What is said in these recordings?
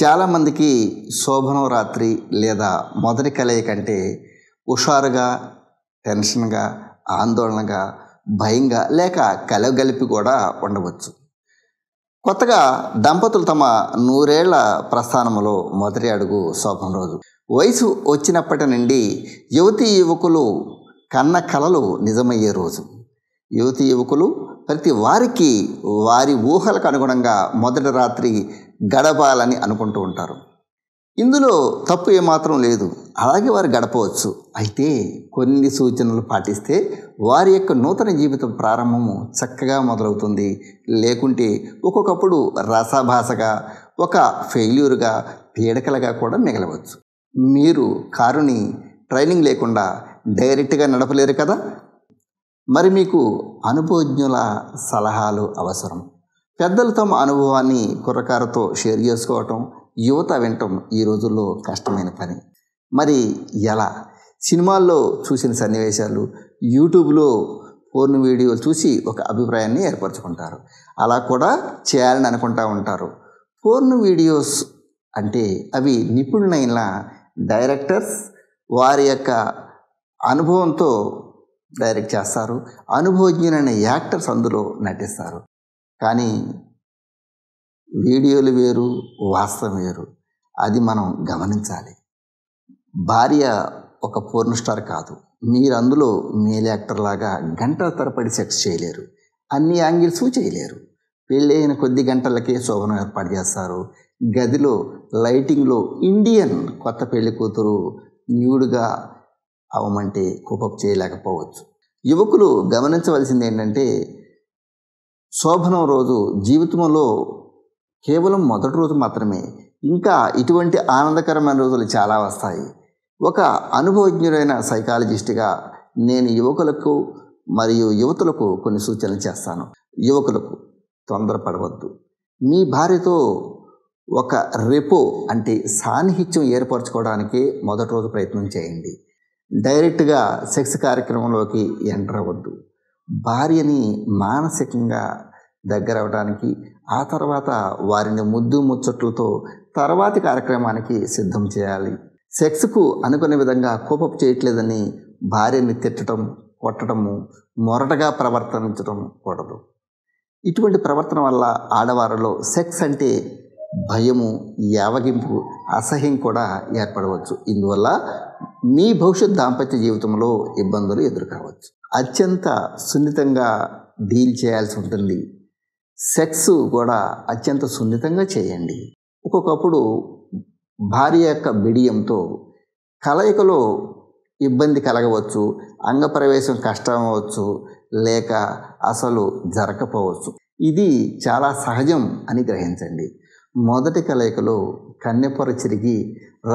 చాలామందికి శోభనం రాత్రి లేదా మొదటి కలయి కంటే హుషారుగా టెన్షన్గా ఆందోళనగా భయంగా లేక కలగలిపి కూడా ఉండవచ్చు కొత్తగా దంపతులు తమ నూరేళ్ల ప్రస్థానంలో మొదటి అడుగు శోభం రోజు వయసు వచ్చినప్పటి నుండి యువతి యువకులు కన్న కలలు నిజమయ్యే రోజు యువతి యువకులు ప్రతి వారికి వారి ఊహలకు అనుగుణంగా మొదటి రాత్రి గడపాలని అనుకుంటూ ఉంటారు ఇందులో తప్పు ఏమాత్రం లేదు అలాగే వారు గడపవచ్చు అయితే కొన్ని సూచనలు పాటిస్తే వారి యొక్క నూతన జీవితం ప్రారంభము చక్కగా మొదలవుతుంది లేకుంటే ఒక్కొక్కప్పుడు రసభాషగా ఒక ఫెయిల్యూర్గా పీడకలుగా కూడా మిగలవచ్చు మీరు కారుని ట్రైనింగ్ లేకుండా డైరెక్ట్గా నడపలేరు కదా మరి మీకు అనుభవజ్ఞుల సలహాలు అవసరం పెద్దలు తమ అనుభవాన్ని కుర్రకారతో షేర్ చేసుకోవటం యువత వినటం ఈ రోజుల్లో కష్టమైన పని మరి ఎలా సినిమాల్లో చూసిన సన్నివేశాలు యూట్యూబ్లో పూర్ణ వీడియోలు చూసి ఒక అభిప్రాయాన్ని ఏర్పరచుకుంటారు అలా కూడా చేయాలని అనుకుంటా ఉంటారు పూర్ణ వీడియోస్ అంటే అవి నిపుణులైన డైరెక్టర్స్ వారి యొక్క అనుభవంతో డైరెక్ట్ చేస్తారు అనుభవజ్ఞులైన యాక్టర్స్ అందులో నటిస్తారు కానీ వీడియోలు వేరు వాస్తవం వేరు అది మనం గమనించాలి భార్య ఒక పూర్ణ స్టార్ కాదు మీరు అందులో మేల్ యాక్టర్ లాగా గంటల తరపడి సెక్స్ చేయలేరు అన్ని యాంగిల్స్ చేయలేరు పెళ్ళైన కొద్ది గంటలకే శోభనం ఏర్పాటు చేస్తారు గదిలో లైటింగ్లో ఇండియన్ కొత్త పెళ్లి కూతురు న్యూడ్గా అవమంటే కూపప్ చేయలేకపోవచ్చు యువకులు గమనించవలసింది ఏంటంటే శోభనం రోజు జీవితంలో కేవలం మొదటి రోజు మాత్రమే ఇంకా ఇటువంటి ఆనందకరమైన రోజులు చాలా వస్తాయి ఒక అనుభవజ్ఞుడైన సైకాలజిస్ట్గా నేను యువకులకు మరియు యువతులకు కొన్ని సూచనలు చేస్తాను యువకులకు తొందరపడవద్దు మీ భార్యతో ఒక రెపో అంటే సాన్నిహిత్యం ఏర్పరచుకోవడానికి మొదటి రోజు ప్రయత్నం చేయండి డైరెక్ట్గా సెక్స్ కార్యక్రమంలోకి ఎంటర్ అవ్వద్దు భార్యని మానసికంగా దగ్గర అవడానికి ఆ తర్వాత వారిని ముద్దు ముచ్చట్లతో తర్వాతి కార్యక్రమానికి సిద్ధం చేయాలి సెక్స్కు అనుకునే విధంగా కోపప్ చేయట్లేదని భార్యని తిట్టడం కొట్టడము మొరటగా ప్రవర్తించడం కూడదు ఇటువంటి ప్రవర్తన వల్ల ఆడవారిలో సెక్స్ అంటే భయము యావగింపు అసహ్యం కూడా ఏర్పడవచ్చు ఇందువల్ల మీ భవిష్యత్ దాంపత్య జీవితంలో ఇబ్బందులు ఎదురు కావచ్చు అత్యంత సున్నితంగా డీల్ చేయాల్సి ఉంటుంది సెక్స్ కూడా అత్యంత సున్నితంగా చేయండి ఒక్కొక్కప్పుడు భార్య యొక్క బిడియంతో కలయికలో ఇబ్బంది కలగవచ్చు అంగప్రవేశం కష్టం అవ్వచ్చు లేక అసలు జరగకపోవచ్చు ఇది చాలా సహజం అని గ్రహించండి మొదటి కలయికలో కన్నెపొర చిరిగి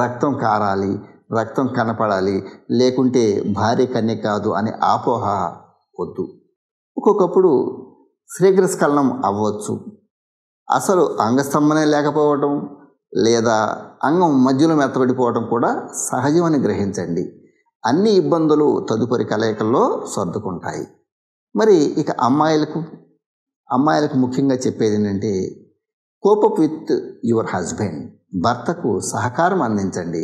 రక్తం కారాలి రక్తం కనపడాలి లేకుంటే భార్య కన్య కాదు అనే ఆపోహ వద్దు ఒక్కొక్కప్పుడు శీఘ్రస్ఖలనం అవ్వచ్చు అసలు అంగస్తంభనే లేకపోవటం లేదా అంగం మధ్యలో మెత్తబడిపోవటం కూడా సహజమని గ్రహించండి అన్ని ఇబ్బందులు తదుపరి కలయికల్లో సర్దుకుంటాయి మరి ఇక అమ్మాయిలకు అమ్మాయిలకు ముఖ్యంగా చెప్పేది ఏంటంటే కోపప్ విత్ యువర్ హస్బెండ్ భర్తకు సహకారం అందించండి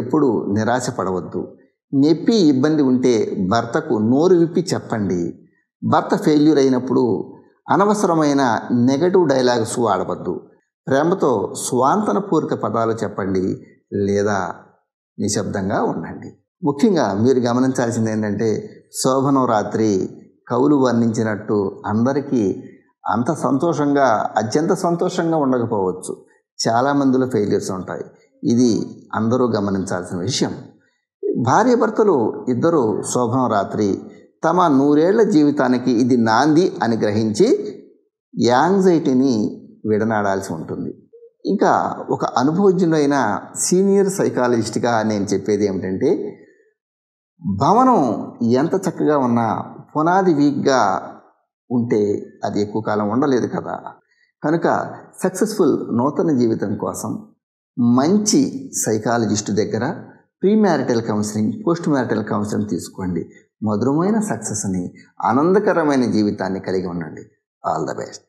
ఎప్పుడు నిరాశపడవద్దు నొప్పి ఇబ్బంది ఉంటే భర్తకు నోరు విప్పి చెప్పండి భర్త ఫెయిల్యూర్ అయినప్పుడు అనవసరమైన నెగటివ్ డైలాగ్స్ వాడవద్దు ప్రేమతో స్వాంతనపూరిత పదాలు చెప్పండి లేదా నిశ్శబ్దంగా ఉండండి ముఖ్యంగా మీరు గమనించాల్సింది ఏంటంటే శోభనం రాత్రి కవులు వర్ణించినట్టు అందరికీ అంత సంతోషంగా అత్యంత సంతోషంగా ఉండకపోవచ్చు చాలా మందిలో ఫెయిల్యూర్స్ ఉంటాయి ఇది అందరూ గమనించాల్సిన విషయం భార్యాభర్తలు ఇద్దరు శోభం రాత్రి తమ నూరేళ్ల జీవితానికి ఇది నాంది అని గ్రహించి యాంగ్జైటీని విడనాడాల్సి ఉంటుంది ఇంకా ఒక అనుభవజ్ఞుడైన సీనియర్ సైకాలజిస్ట్గా నేను చెప్పేది ఏమిటంటే భవనం ఎంత చక్కగా ఉన్నా పునాది వీక్గా ఉంటే అది ఎక్కువ కాలం ఉండలేదు కదా కనుక సక్సెస్ఫుల్ నూతన జీవితం కోసం మంచి సైకాలజిస్ట్ దగ్గర pre marital counselling post marital counselling తీసుకోండి మధురమైన సక్సెస్ని ఆనందకరమైన జీవితాన్ని కలిగి ఉండండి ఆల్ ద బెస్ట్